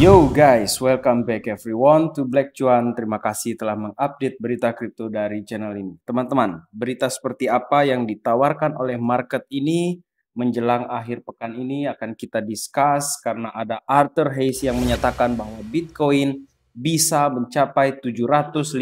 Yo guys, welcome back everyone to Black Cuan. Terima kasih telah mengupdate berita kripto dari channel ini. Teman-teman, berita seperti apa yang ditawarkan oleh market ini menjelang akhir pekan ini akan kita discuss karena ada Arthur Hayes yang menyatakan bahwa Bitcoin bisa mencapai 750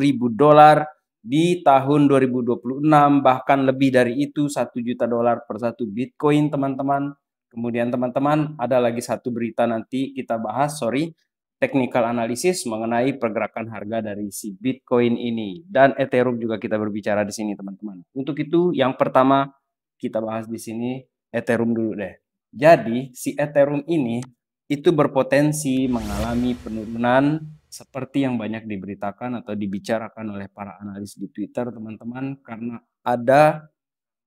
ribu dolar di tahun 2026 bahkan lebih dari itu 1 juta dolar per satu Bitcoin teman-teman Kemudian teman-teman ada lagi satu berita nanti kita bahas, sorry, technical analysis mengenai pergerakan harga dari si Bitcoin ini dan Ethereum juga kita berbicara di sini teman-teman. Untuk itu yang pertama kita bahas di sini Ethereum dulu deh. Jadi si Ethereum ini itu berpotensi mengalami penurunan seperti yang banyak diberitakan atau dibicarakan oleh para analis di Twitter teman-teman karena ada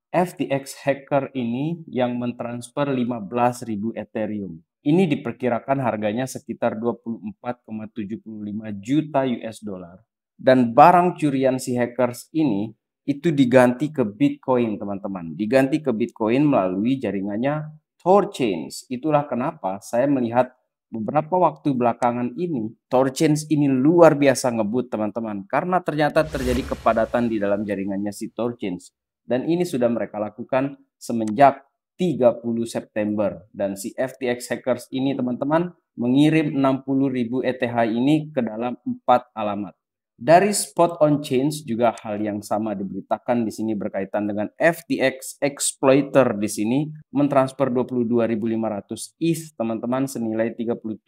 FTX hacker ini yang mentransfer 15.000 Ethereum. Ini diperkirakan harganya sekitar 24,75 juta US dollar dan barang curian si hackers ini itu diganti ke Bitcoin, teman-teman. Diganti ke Bitcoin melalui jaringannya Torchains. Itulah kenapa saya melihat beberapa waktu belakangan ini Torchains ini luar biasa ngebut teman-teman karena ternyata terjadi kepadatan di dalam jaringannya si Torchains dan ini sudah mereka lakukan semenjak 30 September. Dan si FTX hackers ini teman-teman mengirim 60.000 ETH ini ke dalam empat alamat. Dari Spot on Change juga hal yang sama diberitakan di sini berkaitan dengan FTX Exploiter di sini mentransfer 22.500 ETH teman-teman senilai 37,1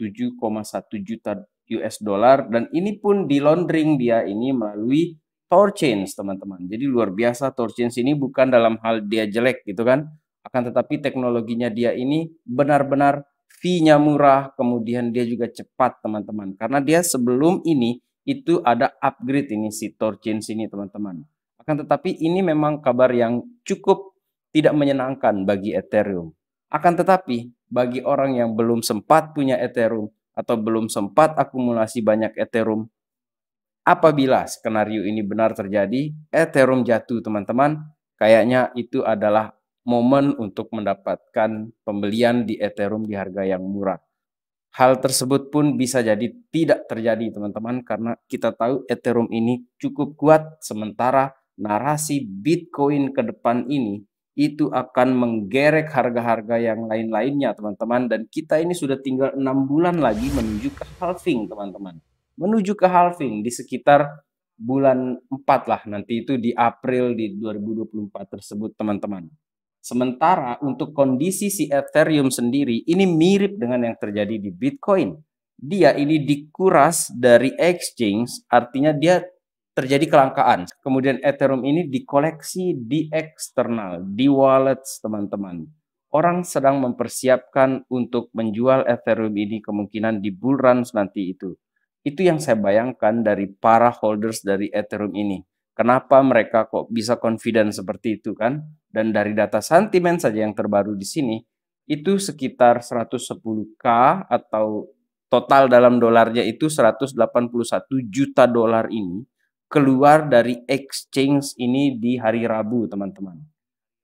juta US dollar dan ini pun di laundering dia ini melalui Torchins teman-teman. Jadi luar biasa Torchins ini bukan dalam hal dia jelek gitu kan. Akan tetapi teknologinya dia ini benar-benar fee-nya murah, kemudian dia juga cepat teman-teman. Karena dia sebelum ini itu ada upgrade ini si Torchins ini teman-teman. Akan tetapi ini memang kabar yang cukup tidak menyenangkan bagi Ethereum. Akan tetapi bagi orang yang belum sempat punya Ethereum atau belum sempat akumulasi banyak Ethereum, Apabila skenario ini benar terjadi, Ethereum jatuh teman-teman. Kayaknya itu adalah momen untuk mendapatkan pembelian di Ethereum di harga yang murah. Hal tersebut pun bisa jadi tidak terjadi teman-teman karena kita tahu Ethereum ini cukup kuat sementara narasi Bitcoin ke depan ini itu akan menggerek harga-harga yang lain-lainnya teman-teman dan kita ini sudah tinggal enam bulan lagi menuju ke halving teman-teman menuju ke halving di sekitar bulan 4 lah nanti itu di April di 2024 tersebut teman-teman. Sementara untuk kondisi si Ethereum sendiri ini mirip dengan yang terjadi di Bitcoin. Dia ini dikuras dari exchange, artinya dia terjadi kelangkaan. Kemudian Ethereum ini dikoleksi di eksternal, di wallets teman-teman. Orang sedang mempersiapkan untuk menjual Ethereum ini kemungkinan di bull runs nanti itu. Itu yang saya bayangkan dari para holders dari Ethereum ini. Kenapa mereka kok bisa confident seperti itu kan? Dan dari data sentimen saja yang terbaru di sini, itu sekitar 110K atau total dalam dolarnya itu 181 juta dolar ini keluar dari exchange ini di hari Rabu, teman-teman.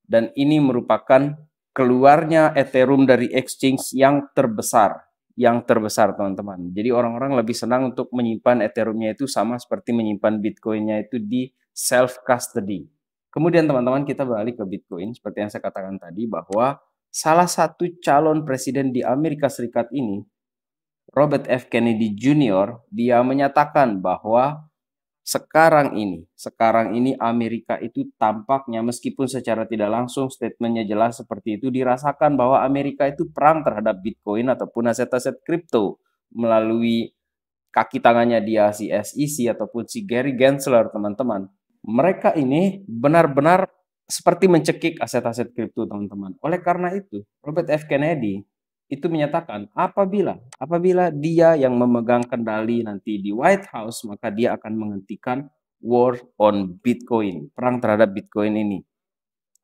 Dan ini merupakan keluarnya Ethereum dari exchange yang terbesar yang terbesar teman-teman. Jadi orang-orang lebih senang untuk menyimpan Ethereum-nya itu sama seperti menyimpan Bitcoin-nya itu di self custody. Kemudian teman-teman kita balik ke Bitcoin seperti yang saya katakan tadi bahwa salah satu calon presiden di Amerika Serikat ini Robert F Kennedy Jr. dia menyatakan bahwa sekarang ini, sekarang ini Amerika itu tampaknya meskipun secara tidak langsung statementnya jelas seperti itu dirasakan bahwa Amerika itu perang terhadap Bitcoin ataupun aset-aset kripto melalui kaki tangannya dia si SEC ataupun si Gary Gensler teman-teman. Mereka ini benar-benar seperti mencekik aset-aset kripto teman-teman. Oleh karena itu, Robert F. Kennedy itu menyatakan apabila apabila dia yang memegang kendali nanti di White House maka dia akan menghentikan war on Bitcoin, perang terhadap Bitcoin ini.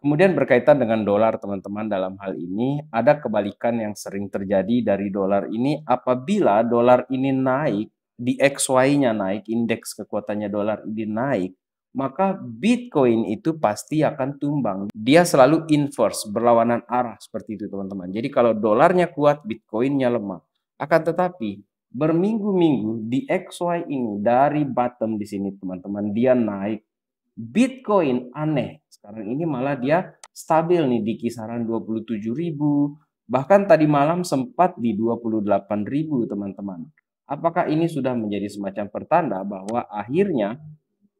Kemudian berkaitan dengan dolar teman-teman dalam hal ini ada kebalikan yang sering terjadi dari dolar ini apabila dolar ini naik di XY-nya naik, indeks kekuatannya dolar ini naik, maka Bitcoin itu pasti akan tumbang. Dia selalu inverse, berlawanan arah seperti itu teman-teman. Jadi kalau dolarnya kuat, Bitcoinnya lemah. Akan tetapi berminggu-minggu di XY ini dari bottom di sini teman-teman dia naik. Bitcoin aneh. Sekarang ini malah dia stabil nih di kisaran ribu. bahkan tadi malam sempat di ribu, teman-teman. Apakah ini sudah menjadi semacam pertanda bahwa akhirnya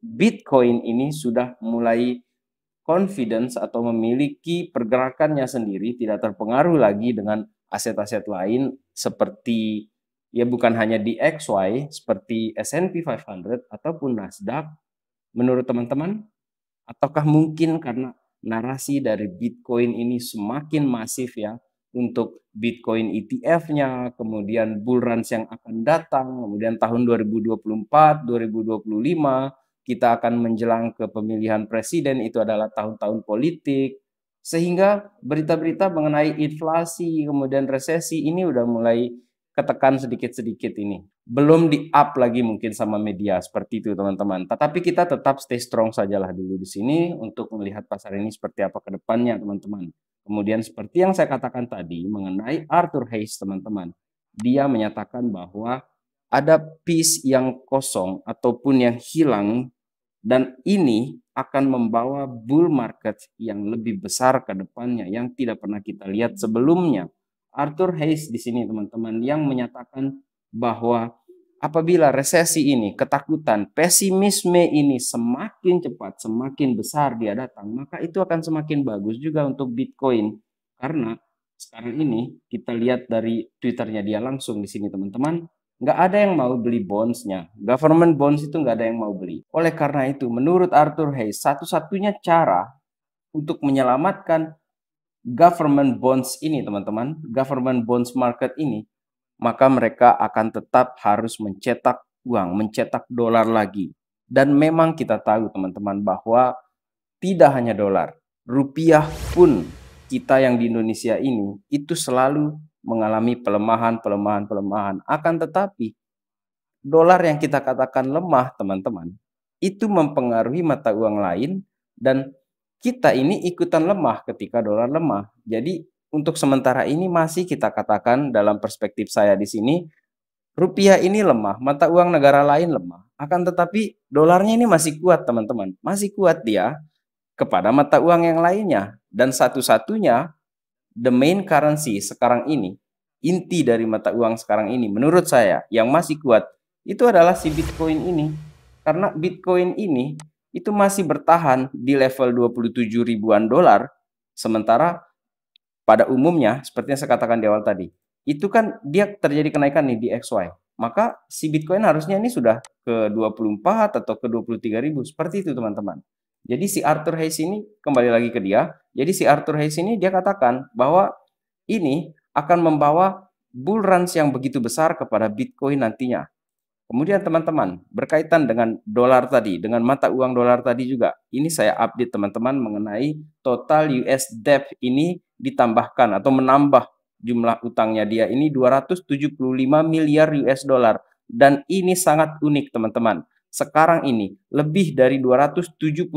Bitcoin ini sudah mulai confidence atau memiliki pergerakannya sendiri, tidak terpengaruh lagi dengan aset-aset lain seperti ya bukan hanya di XY seperti S&P 500 ataupun Nasdaq menurut teman-teman ataukah mungkin karena narasi dari Bitcoin ini semakin masif ya untuk Bitcoin ETF-nya, kemudian bull runs yang akan datang, kemudian tahun 2024, 2025 kita akan menjelang ke pemilihan presiden itu adalah tahun-tahun politik sehingga berita-berita mengenai inflasi kemudian resesi ini udah mulai ketekan sedikit-sedikit ini. Belum di-up lagi mungkin sama media seperti itu teman-teman. Tetapi kita tetap stay strong sajalah dulu di sini untuk melihat pasar ini seperti apa ke depannya teman-teman. Kemudian seperti yang saya katakan tadi mengenai Arthur Hayes teman-teman. Dia menyatakan bahwa ada piece yang kosong ataupun yang hilang dan ini akan membawa bull market yang lebih besar ke depannya yang tidak pernah kita lihat sebelumnya. Arthur Hayes di sini teman-teman yang menyatakan bahwa apabila resesi ini, ketakutan, pesimisme ini semakin cepat, semakin besar dia datang, maka itu akan semakin bagus juga untuk Bitcoin. Karena sekarang ini kita lihat dari Twitternya dia langsung di sini teman-teman, nggak ada yang mau beli bondsnya. Government bonds itu nggak ada yang mau beli. Oleh karena itu, menurut Arthur Hayes, satu-satunya cara untuk menyelamatkan government bonds ini, teman-teman, government bonds market ini, maka mereka akan tetap harus mencetak uang, mencetak dolar lagi. Dan memang kita tahu, teman-teman, bahwa tidak hanya dolar, rupiah pun kita yang di Indonesia ini itu selalu mengalami pelemahan, pelemahan, pelemahan. Akan tetapi dolar yang kita katakan lemah, teman-teman, itu mempengaruhi mata uang lain dan kita ini ikutan lemah ketika dolar lemah. Jadi untuk sementara ini masih kita katakan dalam perspektif saya di sini rupiah ini lemah, mata uang negara lain lemah. Akan tetapi dolarnya ini masih kuat, teman-teman. Masih kuat dia kepada mata uang yang lainnya dan satu-satunya the main currency sekarang ini, inti dari mata uang sekarang ini menurut saya yang masih kuat itu adalah si Bitcoin ini. Karena Bitcoin ini itu masih bertahan di level 27 ribuan dolar sementara pada umumnya seperti yang saya katakan di awal tadi, itu kan dia terjadi kenaikan nih di XY. Maka si Bitcoin harusnya ini sudah ke 24 atau ke 23 ribu. Seperti itu teman-teman. Jadi si Arthur Hayes ini kembali lagi ke dia. Jadi si Arthur Hayes ini dia katakan bahwa ini akan membawa bull runs yang begitu besar kepada Bitcoin nantinya. Kemudian teman-teman, berkaitan dengan dolar tadi, dengan mata uang dolar tadi juga. Ini saya update teman-teman mengenai total US debt ini ditambahkan atau menambah jumlah utangnya dia ini 275 miliar US dollar dan ini sangat unik teman-teman sekarang ini lebih dari 275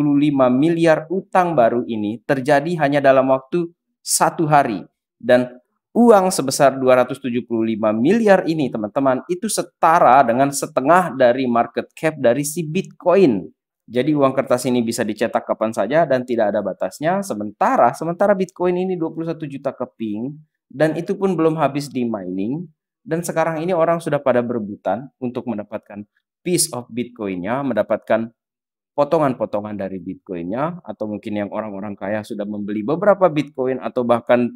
miliar utang baru ini terjadi hanya dalam waktu satu hari dan uang sebesar 275 miliar ini teman-teman itu setara dengan setengah dari market cap dari si Bitcoin. Jadi uang kertas ini bisa dicetak kapan saja dan tidak ada batasnya. Sementara sementara Bitcoin ini 21 juta keping dan itu pun belum habis di mining dan sekarang ini orang sudah pada berebutan untuk mendapatkan piece of Bitcoinnya, mendapatkan potongan-potongan dari Bitcoinnya, atau mungkin yang orang-orang kaya sudah membeli beberapa Bitcoin atau bahkan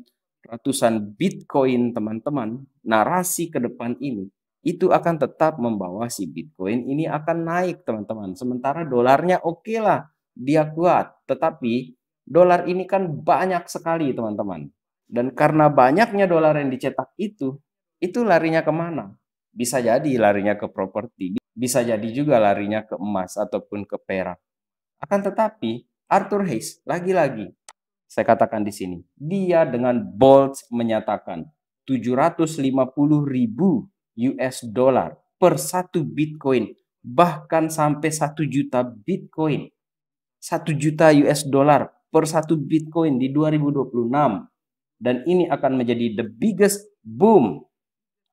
ratusan Bitcoin teman-teman, narasi ke depan ini itu akan tetap membawa si Bitcoin ini akan naik teman-teman. Sementara dolarnya oke okay lah, dia kuat. Tetapi dolar ini kan banyak sekali teman-teman. Dan karena banyaknya dolar yang dicetak itu, itu larinya kemana? Bisa jadi larinya ke properti bisa jadi juga larinya ke emas ataupun ke perak. Akan tetapi, Arthur Hayes lagi-lagi saya katakan di sini, dia dengan bold menyatakan 750 US dollar per satu Bitcoin, bahkan sampai satu juta Bitcoin. satu juta US dollar per satu Bitcoin di 2026. Dan ini akan menjadi the biggest boom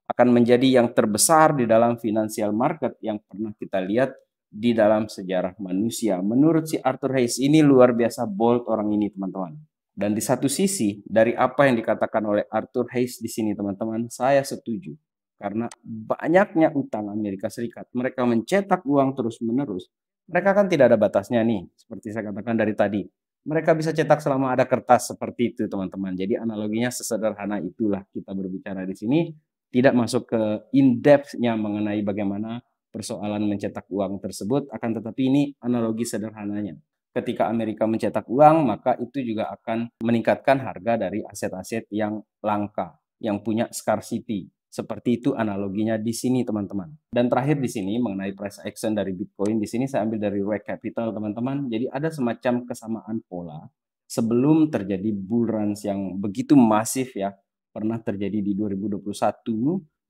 akan menjadi yang terbesar di dalam financial market yang pernah kita lihat di dalam sejarah manusia. Menurut si Arthur Hayes ini luar biasa bold orang ini teman-teman. Dan di satu sisi dari apa yang dikatakan oleh Arthur Hayes di sini teman-teman, saya setuju. Karena banyaknya utang Amerika Serikat, mereka mencetak uang terus-menerus. Mereka kan tidak ada batasnya nih, seperti saya katakan dari tadi. Mereka bisa cetak selama ada kertas seperti itu teman-teman. Jadi analoginya sesederhana itulah kita berbicara di sini tidak masuk ke in depthnya mengenai bagaimana persoalan mencetak uang tersebut, akan tetapi ini analogi sederhananya. Ketika Amerika mencetak uang, maka itu juga akan meningkatkan harga dari aset-aset yang langka, yang punya scarcity. Seperti itu analoginya di sini, teman-teman. Dan terakhir di sini mengenai price action dari Bitcoin, di sini saya ambil dari Wake Capital, teman-teman. Jadi ada semacam kesamaan pola sebelum terjadi bull runs yang begitu masif ya pernah terjadi di 2021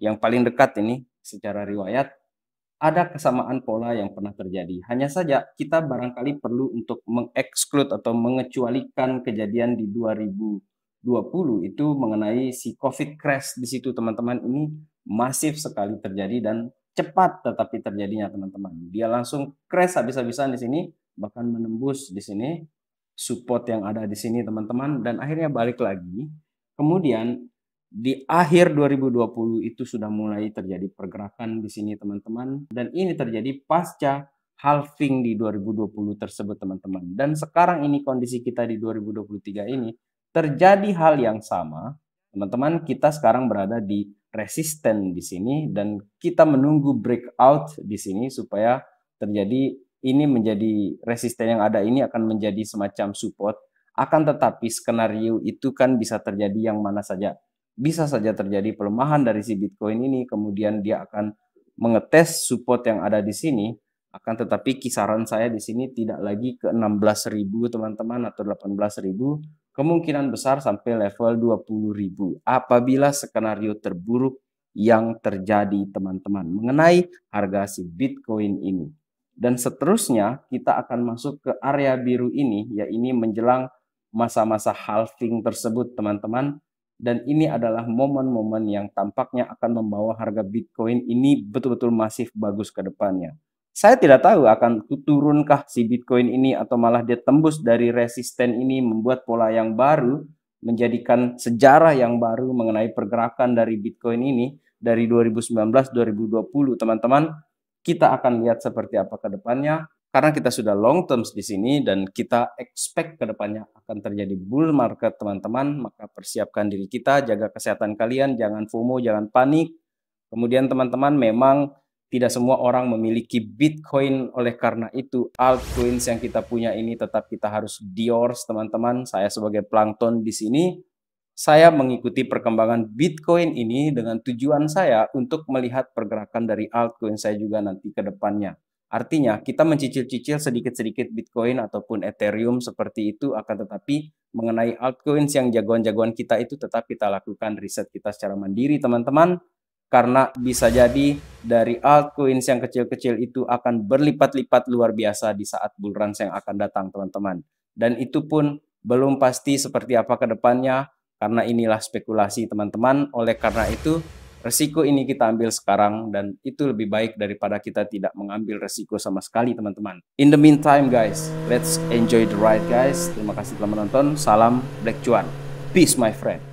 yang paling dekat ini secara riwayat ada kesamaan pola yang pernah terjadi. Hanya saja kita barangkali perlu untuk mengeksklud atau mengecualikan kejadian di 2020 itu mengenai si COVID crash di situ teman-teman ini masif sekali terjadi dan cepat tetapi terjadinya teman-teman. Dia langsung crash habis-habisan di sini bahkan menembus di sini support yang ada di sini teman-teman dan akhirnya balik lagi. Kemudian di akhir 2020 itu sudah mulai terjadi pergerakan di sini teman-teman dan ini terjadi pasca halving di 2020 tersebut teman-teman dan sekarang ini kondisi kita di 2023 ini terjadi hal yang sama teman-teman kita sekarang berada di resisten di sini dan kita menunggu breakout di sini supaya terjadi ini menjadi resisten yang ada ini akan menjadi semacam support akan tetapi skenario itu kan bisa terjadi yang mana saja bisa saja terjadi pelemahan dari si Bitcoin ini, kemudian dia akan mengetes support yang ada di sini, akan tetapi kisaran saya di sini tidak lagi ke 16.000 teman-teman atau 18.000, kemungkinan besar sampai level 20.000 apabila skenario terburuk yang terjadi teman-teman mengenai harga si Bitcoin ini. Dan seterusnya kita akan masuk ke area biru ini, ya ini menjelang masa-masa halving tersebut teman-teman dan ini adalah momen-momen yang tampaknya akan membawa harga Bitcoin ini betul-betul masif bagus ke depannya. Saya tidak tahu akan turunkah si Bitcoin ini atau malah dia tembus dari resisten ini membuat pola yang baru menjadikan sejarah yang baru mengenai pergerakan dari Bitcoin ini dari 2019 2020 teman-teman kita akan lihat seperti apa ke depannya karena kita sudah long terms di sini dan kita expect ke depannya akan terjadi bull market teman-teman, maka persiapkan diri kita, jaga kesehatan kalian, jangan FOMO, jangan panik. Kemudian teman-teman memang tidak semua orang memiliki Bitcoin oleh karena itu altcoins yang kita punya ini tetap kita harus diors teman-teman. Saya sebagai plankton di sini saya mengikuti perkembangan Bitcoin ini dengan tujuan saya untuk melihat pergerakan dari altcoin saya juga nanti ke depannya. Artinya, kita mencicil-cicil sedikit-sedikit Bitcoin ataupun Ethereum seperti itu, akan tetapi mengenai altcoins yang jagoan-jagoan kita itu tetap kita lakukan riset kita secara mandiri, teman-teman. Karena bisa jadi dari altcoins yang kecil-kecil itu akan berlipat-lipat luar biasa di saat bull run yang akan datang, teman-teman. Dan itu pun belum pasti seperti apa ke depannya, karena inilah spekulasi, teman-teman. Oleh karena itu, Resiko ini kita ambil sekarang dan itu lebih baik daripada kita tidak mengambil resiko sama sekali teman-teman. In the meantime guys, let's enjoy the ride guys. Terima kasih telah menonton. Salam Black Cuan. Peace my friend.